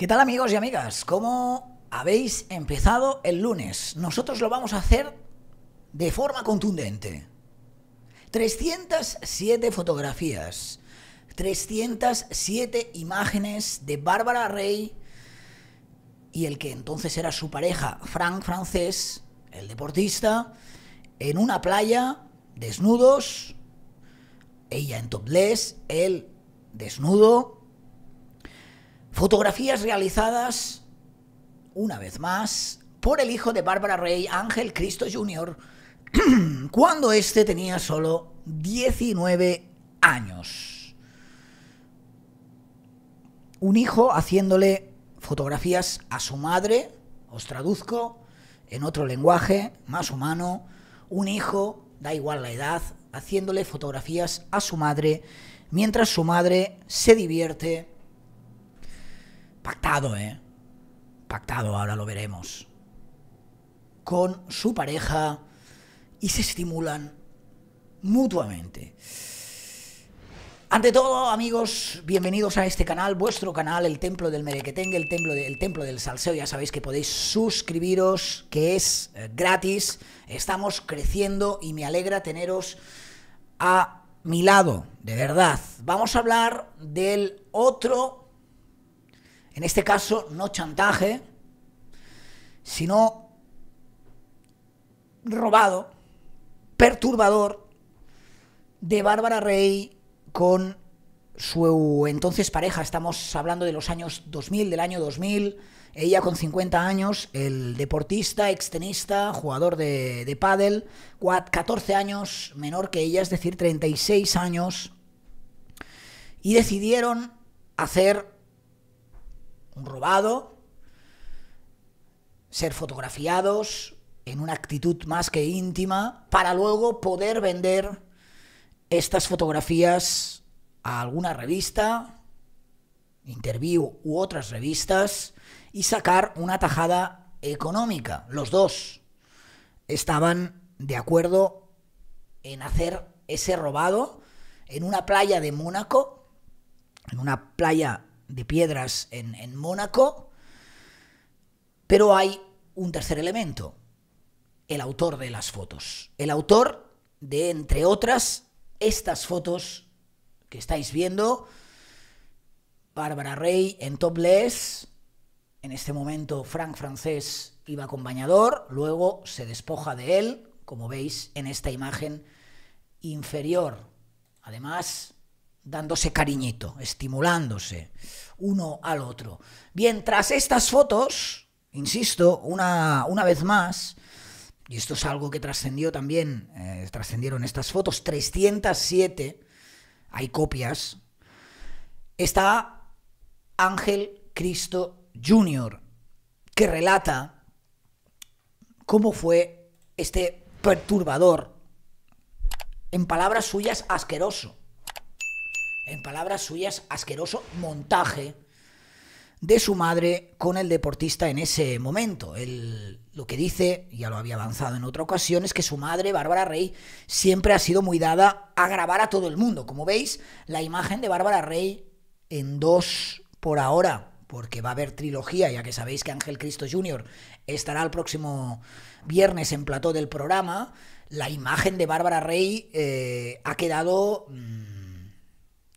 ¿Qué tal amigos y amigas? ¿Cómo habéis empezado el lunes? Nosotros lo vamos a hacer de forma contundente. 307 fotografías, 307 imágenes de Bárbara Rey y el que entonces era su pareja, Frank Francés, el deportista, en una playa, desnudos, ella en topless, él desnudo, Fotografías realizadas, una vez más, por el hijo de Bárbara Rey, Ángel Cristo Jr., cuando éste tenía solo 19 años. Un hijo haciéndole fotografías a su madre, os traduzco en otro lenguaje más humano, un hijo, da igual la edad, haciéndole fotografías a su madre mientras su madre se divierte Pactado, ¿eh? Pactado, ahora lo veremos. Con su pareja y se estimulan mutuamente. Ante todo, amigos, bienvenidos a este canal, vuestro canal, el Templo del Merequetengue, el Templo, templo del Salseo. Ya sabéis que podéis suscribiros, que es eh, gratis. Estamos creciendo y me alegra teneros a mi lado, de verdad. Vamos a hablar del otro en este caso, no chantaje, sino robado, perturbador, de Bárbara Rey con su entonces pareja. Estamos hablando de los años 2000, del año 2000. Ella con 50 años, el deportista, extenista, jugador de, de pádel, 14 años menor que ella, es decir, 36 años. Y decidieron hacer un robado, ser fotografiados en una actitud más que íntima, para luego poder vender estas fotografías a alguna revista, Interview u otras revistas, y sacar una tajada económica. Los dos estaban de acuerdo en hacer ese robado en una playa de Mónaco, en una playa de piedras en, Mónaco, pero hay un tercer elemento, el autor de las fotos. El autor de, entre otras, estas fotos que estáis viendo, Bárbara Rey en topless, en este momento Frank Francés iba con bañador, luego se despoja de él, como veis en esta imagen inferior. Además, dándose cariñito, estimulándose uno al otro. Bien, tras estas fotos, insisto, una, una vez más, y esto es algo que trascendió también, eh, trascendieron estas fotos, 307, hay copias, está Ángel Cristo Jr., que relata cómo fue este perturbador, en palabras suyas, asqueroso en palabras suyas, asqueroso montaje de su madre con el deportista en ese momento. Él lo que dice, ya lo había avanzado en otra ocasión, es que su madre, Bárbara Rey, siempre ha sido muy dada a grabar a todo el mundo. Como veis, la imagen de Bárbara Rey en dos por ahora, porque va a haber trilogía, ya que sabéis que Ángel Cristo Jr. estará el próximo viernes en plató del programa, la imagen de Bárbara Rey eh, ha quedado... Mm,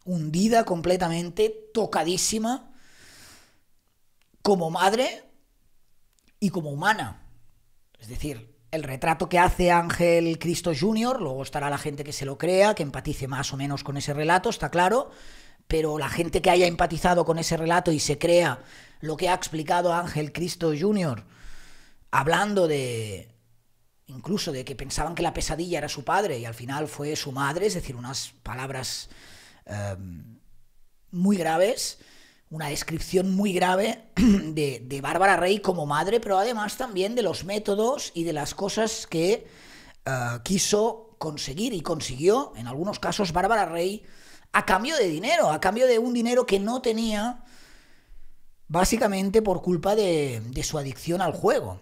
hundida completamente, tocadísima, como madre y como humana. Es decir, el retrato que hace Ángel Cristo Jr., luego estará la gente que se lo crea, que empatice más o menos con ese relato, está claro, pero la gente que haya empatizado con ese relato y se crea lo que ha explicado Ángel Cristo Jr., hablando de incluso de que pensaban que la pesadilla era su padre y al final fue su madre, es decir, unas palabras Em, muy graves, una descripción muy grave de, Bárbara Rey como madre, pero además también de los métodos y de las cosas que eh, quiso conseguir y consiguió, en algunos casos, Bárbara Rey a cambio de dinero, a cambio de un dinero que no tenía básicamente por culpa de, de su adicción al juego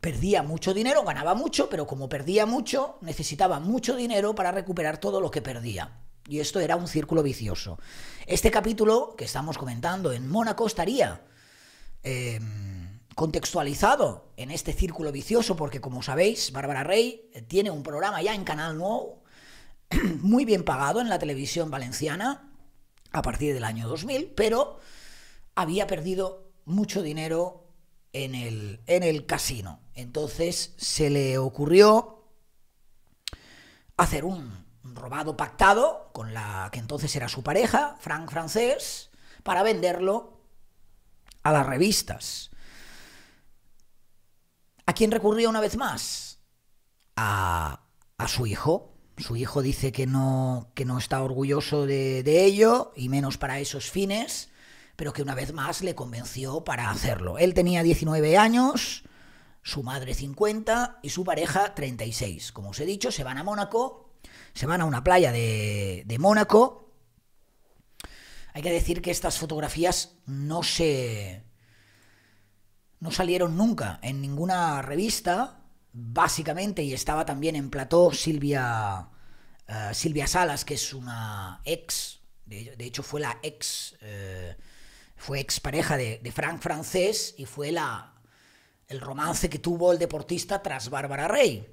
perdía mucho dinero, ganaba mucho, pero como perdía mucho, necesitaba mucho dinero para recuperar todo lo que perdía. Y esto era un círculo vicioso. Este capítulo que estamos comentando en Mónaco estaría em, contextualizado en este círculo vicioso, porque como sabéis, Bárbara Rey tiene un programa ya en Canal Nuevo, muy bien pagado en la televisión valenciana, a partir del año 2000, pero había perdido mucho dinero en el, en el casino. Entonces se le ocurrió hacer un robado, pactado con la que entonces era su pareja, Frank Francés, para venderlo a las revistas. ¿A quién recurrió una vez más? A, su hijo. Su hijo dice que no, que no está orgulloso de, de ello, y menos para esos fines, pero que una vez más le convenció para hacerlo. Él tenía 19 años, su madre 50 y su pareja 36. Como os he dicho, se van a Mónaco se van a una playa de, Mónaco. Hay que decir que estas fotografías no se. no salieron nunca en ninguna revista, básicamente, y estaba también en plató Silvia. Eh, Silvia Salas, que es una ex, de, hecho fue la ex, eh, fue ex pareja de, Frank Francés y fue la, el romance que tuvo el deportista tras Bárbara Rey.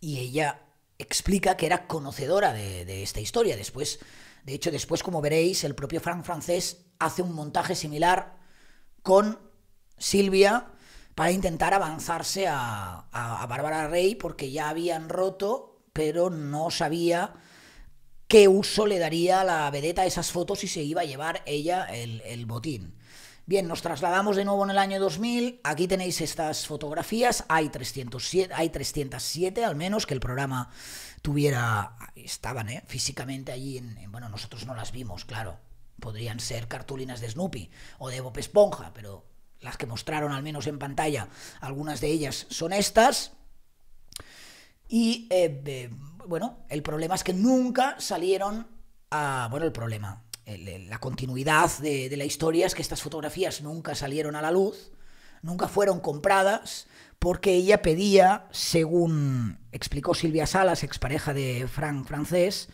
Y ella explica que era conocedora de, esta historia. Después, de hecho, después, como veréis, el propio Frank francés hace un montaje similar con Silvia para intentar avanzarse a, Bárbara Rey porque ya habían roto, pero no sabía qué uso le daría la vedeta a esas fotos y se iba a llevar ella el botín. Bien, nos trasladamos de nuevo en el año 2000. Aquí tenéis estas fotografías. Hay 307, al menos que el programa tuviera. Estaban ¿eh? físicamente allí. En, bueno, nosotros no las vimos, claro. Podrían ser cartulinas de Snoopy o de Bob Esponja, pero las que mostraron al menos en pantalla, algunas de ellas son estas. Y eh, eh, bueno, el problema es que nunca salieron a. Bueno, el problema la continuidad de, la historia es que estas fotografías nunca salieron a la luz, nunca fueron compradas, porque ella pedía, según explicó Silvia Salas, expareja de Frank francés,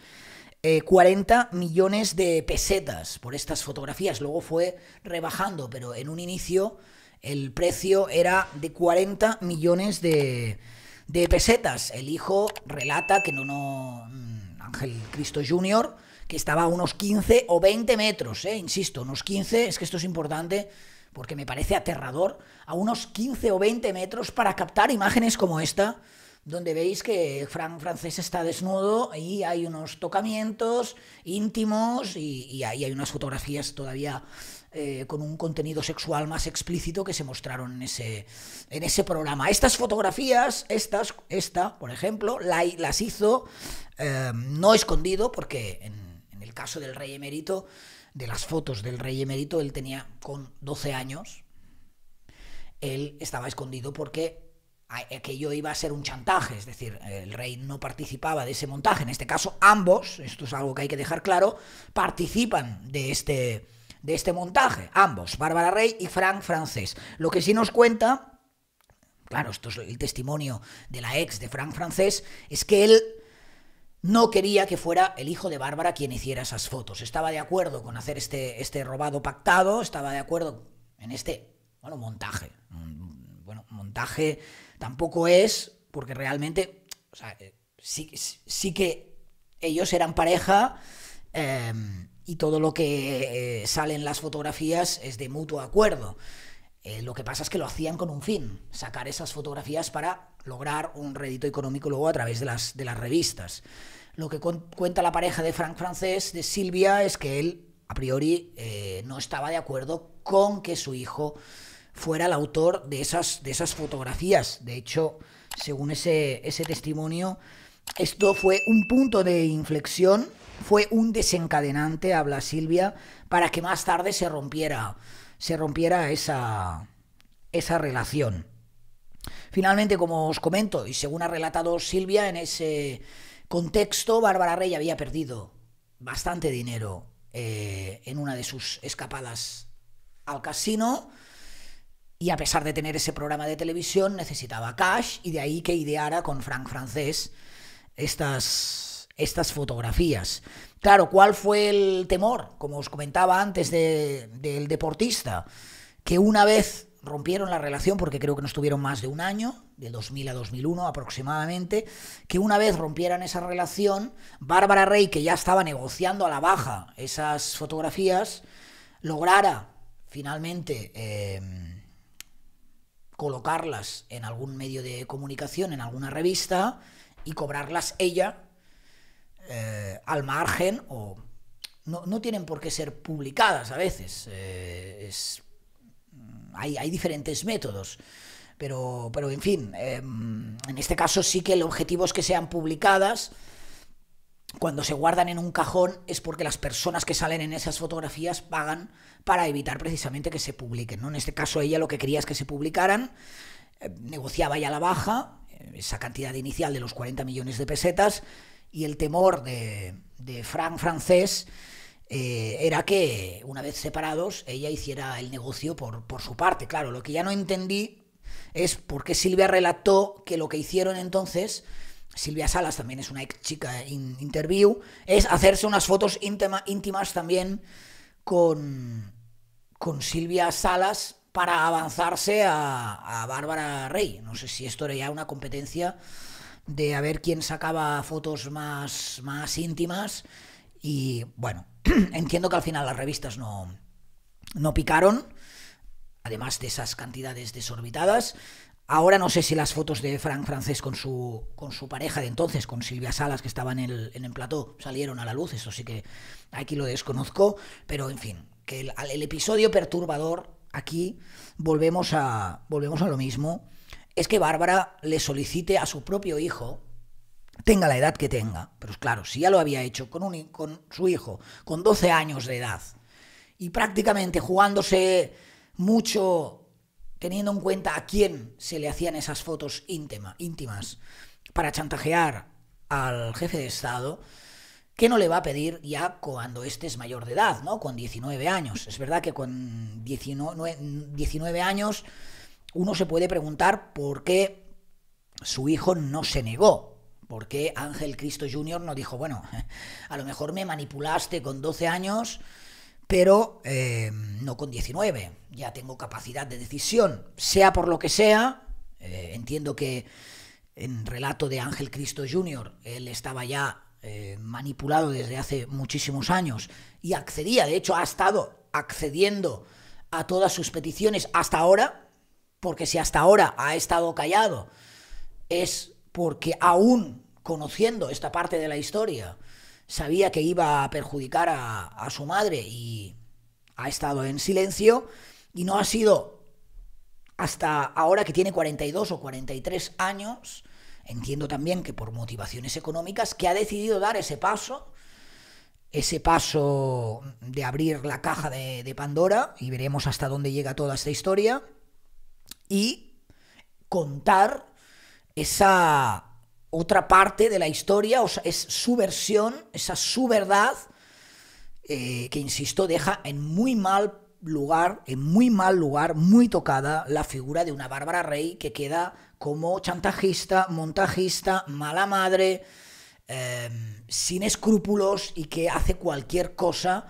40 eh, millones de pesetas por estas fotografías. Luego fue rebajando, pero en un inicio el precio era de 40 millones de, de pesetas. El hijo relata que no, no mm, Ángel Cristo Jr., que estaba a unos 15 o 20 metros, eh, insisto, unos 15, es que esto es importante porque me parece aterrador, a unos 15 o 20 metros para captar imágenes como esta, donde veis que Fran francés está desnudo y hay unos tocamientos íntimos y, ahí hay unas fotografías todavía eh, con un contenido sexual más explícito que se mostraron en ese, en ese programa. Estas fotografías, estas, esta, por ejemplo, las hizo eh, no escondido porque... En, caso del rey emérito, de las fotos del rey emérito, él tenía con 12 años, él estaba escondido porque aquello iba a ser un chantaje, es decir, el rey no participaba de ese montaje, en este caso ambos, esto es algo que hay que dejar claro, participan de este, de este montaje, ambos, Bárbara Rey y Frank Francés. Lo que sí nos cuenta, claro, esto es el testimonio de la ex de Frank Francés, es que él no quería que fuera el hijo de Bárbara quien hiciera esas fotos. Estaba de acuerdo con hacer este, este robado pactado, estaba de acuerdo en este, bueno, montaje. Bueno, montaje tampoco es, porque realmente, o sea, eh, sí, sí que ellos eran pareja eh, y todo lo que salen eh, sale en las fotografías es de mutuo acuerdo. Eh, lo que pasa es que lo hacían con un fin, sacar esas fotografías para lograr un rédito económico luego a través de las, de las revistas. Lo que cuenta la pareja de Frank Francés, de Silvia, es que él, a priori, eh, no estaba de acuerdo con que su hijo fuera el autor de esas, de esas fotografías. De hecho, según ese, ese testimonio, esto fue un punto de inflexión, fue un desencadenante, habla Silvia, para que más tarde se rompiera se rompiera esa, esa relación. Finalmente, como os comento, y según ha relatado Silvia, en ese contexto Bárbara Rey había perdido bastante dinero eh, en una de sus escapadas al casino y a pesar de tener ese programa de televisión necesitaba cash y de ahí que ideara con Frank Francés estas estas fotografías. Claro, ¿cuál fue el temor? Como os comentaba antes del deportista, que una vez rompieron la relación, porque creo que no estuvieron más de un año, de 2000 a 2001 aproximadamente, que una vez rompieran esa relación, Bárbara Rey, que ya estaba negociando a la baja esas fotografías, lograra finalmente em, colocarlas en algún medio de comunicación, en alguna revista, y cobrarlas ella eh, al margen o no, no, tienen por qué ser publicadas a veces. Eh, mm, hay, diferentes métodos. Pero, pero en fin, em, en este caso sí que el objetivo es que sean publicadas. Cuando se guardan en un cajón es porque las personas que salen en esas fotografías pagan para evitar precisamente que se publiquen. En este caso ella lo que quería es que se publicaran, eh, negociaba ya la baja, esa cantidad inicial de los 40 millones de pesetas, y el temor de, de Frank francés eh, era que, una vez separados, ella hiciera el negocio por, su parte. Claro, lo que ya no entendí es por qué Silvia relató que lo que hicieron entonces Silvia Salas también es una ex chica in interview, es hacerse unas fotos íntima, íntimas también con, con Silvia Salas para avanzarse a, a Bárbara Rey. No sé si esto era ya una competencia de a ver quién sacaba fotos más, más íntimas. Y bueno, entiendo que al final las revistas no, no picaron, además de esas cantidades desorbitadas. Ahora no sé si las fotos de Frank Francés con su, con su pareja de entonces, con Silvia Salas, que estaba en el, en plató, salieron a la luz, eso sí que aquí lo desconozco, pero en fin, que el, el episodio perturbador aquí volvemos a, volvemos a lo mismo es que Bárbara le solicite a su propio hijo, tenga la edad que tenga, pero claro, si ya lo había hecho con, su hijo, con 12 años de edad, y prácticamente jugándose mucho, teniendo en cuenta a quién se le hacían esas fotos íntima, íntimas para chantajear al jefe de Estado, que no le va a pedir ya cuando este es mayor de edad, ¿no? Con 19 años. Es verdad que con 19 años uno se puede preguntar por qué su hijo no se negó. ¿Por qué Ángel Cristo Jr. no dijo, bueno, a lo mejor me manipulaste con 12 años, pero eh, no con 19? Ya tengo capacidad de decisión. Sea por lo que sea, eh, entiendo que en relato de Ángel Cristo Jr., él estaba ya eh, manipulado desde hace muchísimos años y accedía, de hecho ha estado accediendo a todas sus peticiones hasta ahora, porque si hasta ahora ha estado callado, es porque aún conociendo esta parte de la historia, sabía que iba a perjudicar a, su madre y ha estado en silencio y no ha sido hasta ahora que tiene 42 o 43 años, entiendo también que por motivaciones económicas, que ha decidido dar ese paso, ese paso de abrir la caja de Pandora y veremos hasta dónde llega toda esta historia y contar esa otra parte de la historia, o sea, es su versión, esa su verdad, eh, que insisto, deja en muy mal lugar, en muy mal lugar, muy tocada la figura de una Bárbara Rey que queda como chantajista, montajista, mala madre, eh, sin escrúpulos y que hace cualquier cosa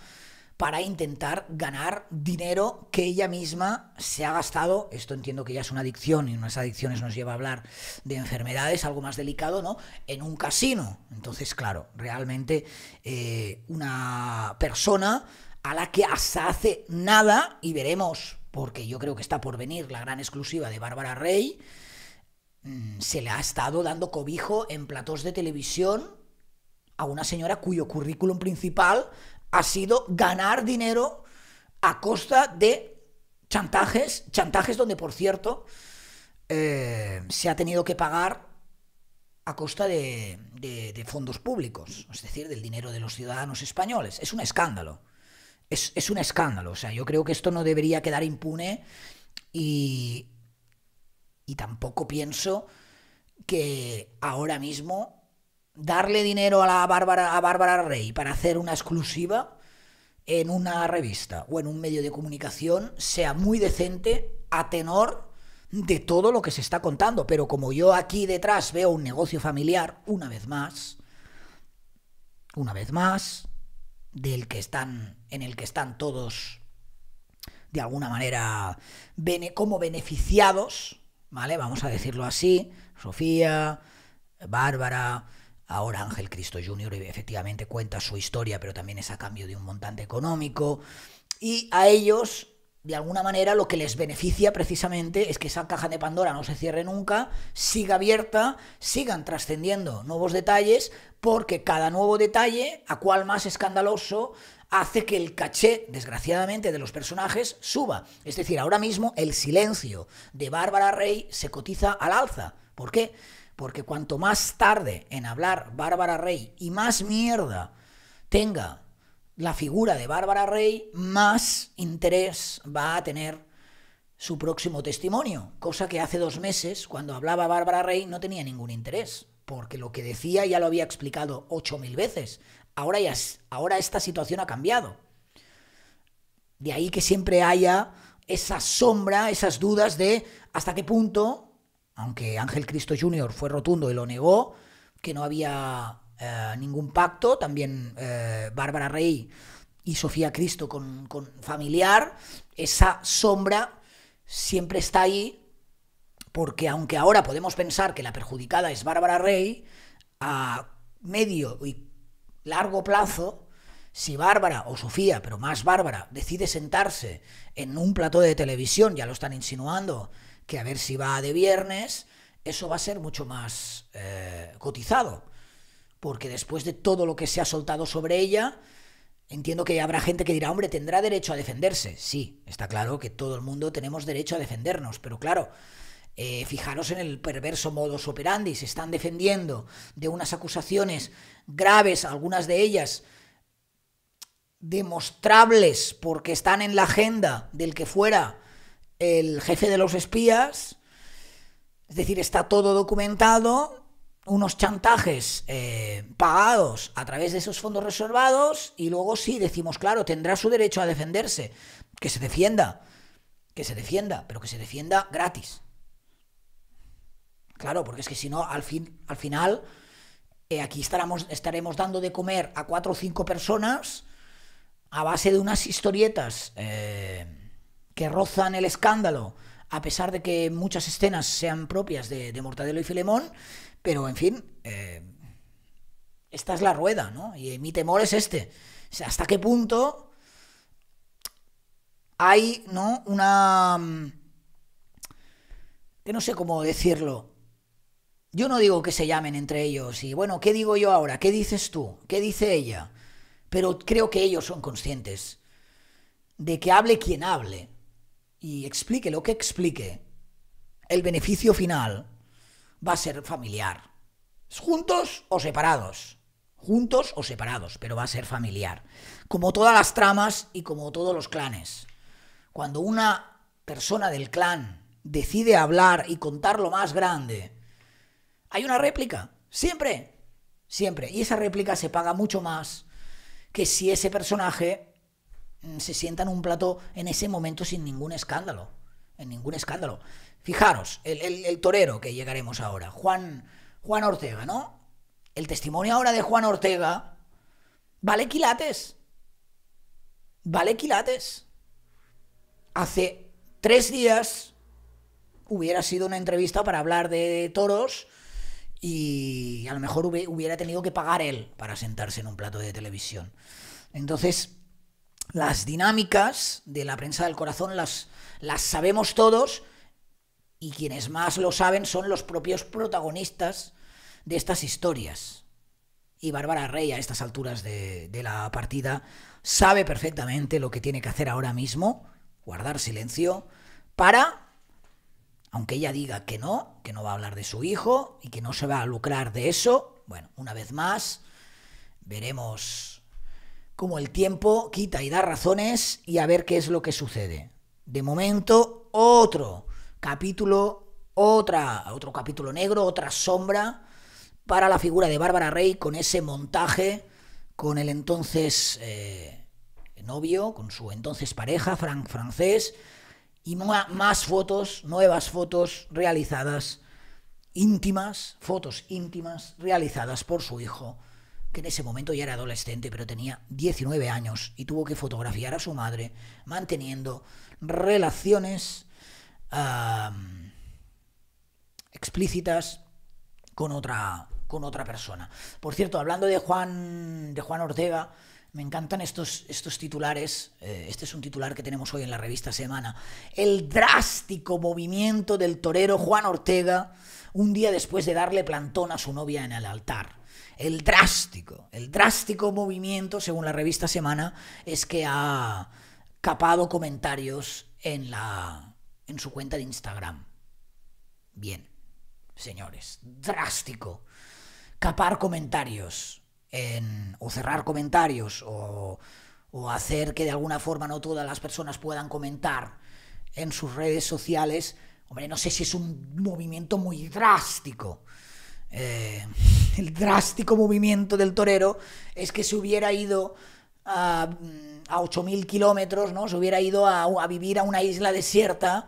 para intentar ganar dinero que ella misma se ha gastado. Esto entiendo que ya es una adicción y unas adicciones nos lleva a hablar de enfermedades, algo más delicado, ¿no? En un casino. Entonces, claro, realmente eh, una persona a la que hasta hace nada, y veremos, porque yo creo que está por venir la gran exclusiva de Bárbara Rey, mm, se le ha estado dando cobijo en platos de televisión a una señora cuyo currículum principal ha sido ganar dinero a costa de chantajes, chantajes donde, por cierto, eh, se ha tenido que pagar a costa de, fondos públicos, es decir, del dinero de los ciudadanos españoles. Es un escándalo. Es, un escándalo. O sea, yo creo que esto no debería quedar impune y, y tampoco pienso que ahora mismo darle dinero a la Bárbara, a Bárbara Rey para hacer una exclusiva en una revista o en un medio de comunicación sea muy decente a tenor de todo lo que se está contando. Pero como yo aquí detrás veo un negocio familiar, una vez más, una vez más, del que están, en el que están todos de alguna manera como beneficiados, ¿vale? Vamos a decirlo así, Sofía, Bárbara, Ahora Ángel Cristo Jr. Eh, efectivamente cuenta su historia, pero también es a cambio de un montante económico. Y a ellos, de alguna manera, lo que les beneficia precisamente es que esa caja de Pandora no se cierre nunca, siga abierta, sigan trascendiendo nuevos detalles, porque cada nuevo detalle, a cual más escandaloso, hace que el caché, desgraciadamente, de los personajes suba. Es decir, ahora mismo el silencio de Bárbara Rey se cotiza al alza. ¿Por qué? Porque cuanto más tarde en hablar Bárbara Rey y más mierda tenga la figura de Bárbara Rey, más interés va a tener su próximo testimonio, cosa que hace dos meses, cuando hablaba Bárbara Rey, no tenía ningún interés, porque lo que decía ya lo había explicado 8.000 veces. Ahora, ya, ahora esta situación ha cambiado. De ahí que siempre haya esa sombra, esas dudas de hasta qué punto aunque Ángel Cristo Jr. fue rotundo y lo negó, que no había eh, ningún pacto, también eh, Bárbara Rey y Sofía Cristo con, familiar, esa sombra siempre está ahí, porque aunque ahora podemos pensar que la perjudicada es Bárbara Rey, a medio y largo plazo, si Bárbara o Sofía, pero más Bárbara, decide sentarse en un plato de televisión, ya lo están insinuando, que a ver si va de viernes, eso va a ser mucho más eh, cotizado. Porque después de todo lo que se ha soltado sobre ella, entiendo que habrá gente que dirá, hombre, tendrá derecho a defenderse. Sí, está claro que todo el mundo tenemos derecho a defendernos, pero claro, eh, fijaros en el perverso modus operandi, se están defendiendo de unas acusaciones graves, algunas de ellas demostrables porque están en la agenda del que fuera el jefe de los espías, es decir, está todo documentado, unos chantajes eh, pagados a través de esos fondos reservados y luego sí decimos, claro, tendrá su derecho a defenderse, que se defienda, que se defienda, pero que se defienda gratis. Claro, porque es que si no, al, fin, al final, eh, aquí estaremos, estaremos dando de comer a cuatro o cinco personas a base de unas historietas. Eh, que rozan el escándalo, a pesar de que muchas escenas sean propias de, Mortadelo y Filemón, pero en fin, eh, esta es la rueda, ¿no? Y eh, mi temor es este. ¿hasta qué punto hay, ¿no? Una... Mm, que no sé cómo decirlo. Yo no digo que se llamen entre ellos y, bueno, ¿qué digo yo ahora? ¿Qué dices tú? ¿Qué dice ella? Pero creo que ellos son conscientes de que hable quien hable y explique lo que explique, el beneficio final va a ser familiar. Juntos o separados. Juntos o separados, pero va a ser familiar. Como todas las tramas y como todos los clanes. Cuando una persona del clan decide hablar y contar lo más grande, hay una réplica. Siempre. Siempre. Y esa réplica se paga mucho más que si ese personaje Mm, se sientan un plato en ese momento sin ningún escándalo. En ningún escándalo. Fijaros, el, torero que llegaremos ahora, Juan, Juan Ortega, ¿no? El testimonio ahora de Juan Ortega vale quilates. Vale quilates. Hace tres días hubiera sido una entrevista para hablar de toros y a lo mejor hubiera tenido que pagar él para sentarse en un plato de televisión. Entonces, las dinámicas de la prensa del corazón las, las sabemos todos y quienes más lo saben son los propios protagonistas de estas historias. Y Bárbara Rey a estas alturas de, de la partida sabe perfectamente lo que tiene que hacer ahora mismo, guardar silencio, para, aunque ella diga que no, que no va a hablar de su hijo y que no se va a lucrar de eso, bueno, una vez más, veremos como el tiempo quita y da razones y a ver qué es lo que sucede. De momento, otro capítulo, otra, otro capítulo negro, otra sombra para la figura de Bárbara Rey con ese montaje con el entonces eh, novio, con su entonces pareja, Frank Francés, y más fotos, nuevas fotos realizadas íntimas, fotos íntimas realizadas por su hijo que en ese momento ya era adolescente, pero tenía 19 años y tuvo que fotografiar a su madre manteniendo relaciones explícitas con otra, con otra persona. Por cierto, hablando de Juan, de Juan Ortega, me encantan estos, estos titulares. Eh, este es un titular que tenemos hoy en la revista Semana. El drástico movimiento del torero Juan Ortega un día después de darle plantón a su novia en el altar. El drástico, el drástico movimiento, según la revista Semana, es que ha capado comentarios en, la, en su cuenta de Instagram. Bien, señores, drástico. Capar comentarios o cerrar comentarios o, o hacer que de alguna forma no todas las personas puedan comentar en sus redes sociales Hombre, no sé si es un movimiento muy drástico. Eh, el drástico movimiento del torero es que se hubiera ido a, mm, a 8.000 kilómetros, ¿no? Se hubiera ido a vivir a una isla desierta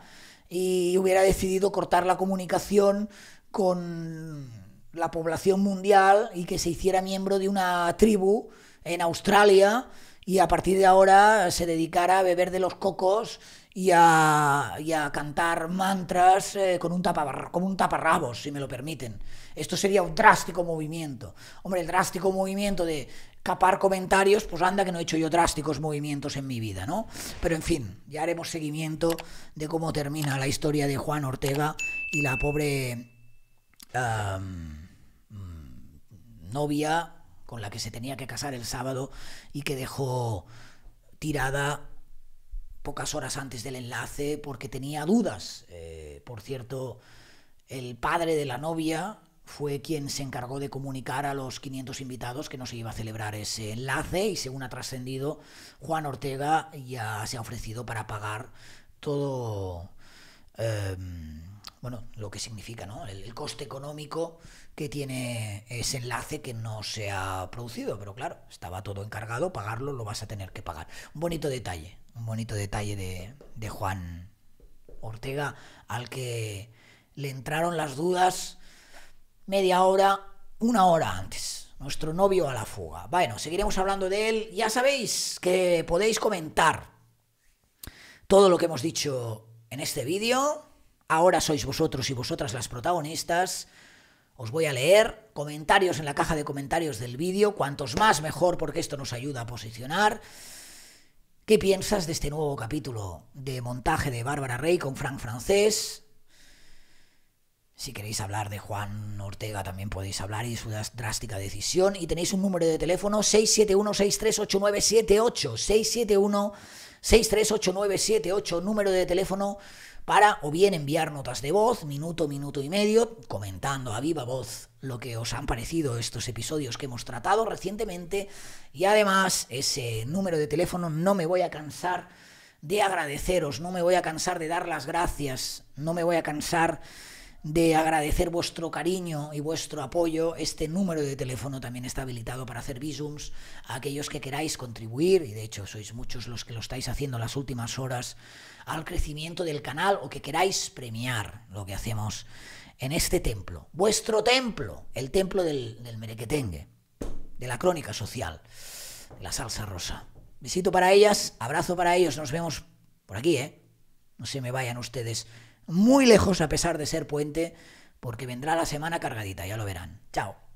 y hubiera decidido cortar la comunicación con la población mundial y que se hiciera miembro de una tribu en Australia y a partir de ahora se dedicara a beber de los cocos y a, cantar mantras eh, con un tapa, como un taparrabos, si me lo permiten. Esto sería un drástico movimiento. Hombre, el drástico movimiento de capar comentarios, pues anda que no he hecho yo drásticos movimientos en mi vida, ¿no? Pero en fin, ya haremos seguimiento de cómo termina la historia de Juan Ortega y la pobre novia con la que se tenía que casar el sábado y que dejó tirada pocas horas antes del enlace porque tenía dudas. Eh, por cierto, el padre de la novia fue quien se encargó de comunicar a los 500 invitados que no se iba a celebrar ese enlace y según ha trascendido, Juan Ortega ya se ha ofrecido para pagar todo... Em, bueno, lo que significa, el, coste económico que tiene ese enlace que no se ha producido, pero claro, estaba todo encargado, pagarlo lo vas a tener que pagar. Un bonito detalle, un bonito detalle de, Juan Ortega, al que le entraron las dudas media hora, una hora antes. Nuestro novio a la fuga. Bueno, seguiremos hablando de él. Ya sabéis que podéis comentar todo lo que hemos dicho en este vídeo. Ahora sois vosotros y vosotras las protagonistas. Os voy a leer comentarios en la caja de comentarios del vídeo. Cuantos más mejor porque esto nos ayuda a posicionar. ¿Qué piensas de este nuevo capítulo de montaje de Bárbara Rey con Frank Francés? Si queréis hablar de Juan Ortega también podéis hablar y su drástica decisión. Y tenéis un número de teléfono 671-638978. 671-638978, número de teléfono para o bien enviar notas de voz, minuto, minuto y medio, comentando a viva voz lo que os han parecido estos episodios que hemos tratado recientemente y además ese número de teléfono no me voy a cansar de agradeceros, no me voy a cansar de dar las gracias, no me voy a cansar de agradecer vuestro cariño y vuestro apoyo. Este número de teléfono también está habilitado para hacer visums a aquellos que queráis contribuir, y de hecho sois muchos los que lo estáis haciendo las últimas horas, al crecimiento del canal o que queráis premiar lo que hacemos en este templo, vuestro templo, el templo del, merequetengue, de la crónica social, de la salsa rosa. Besito para ellas, abrazo para ellos, nos vemos por aquí, ¿eh? No se me vayan ustedes muy lejos a pesar de ser puente, porque vendrá la semana cargadita, ya lo verán. Chao.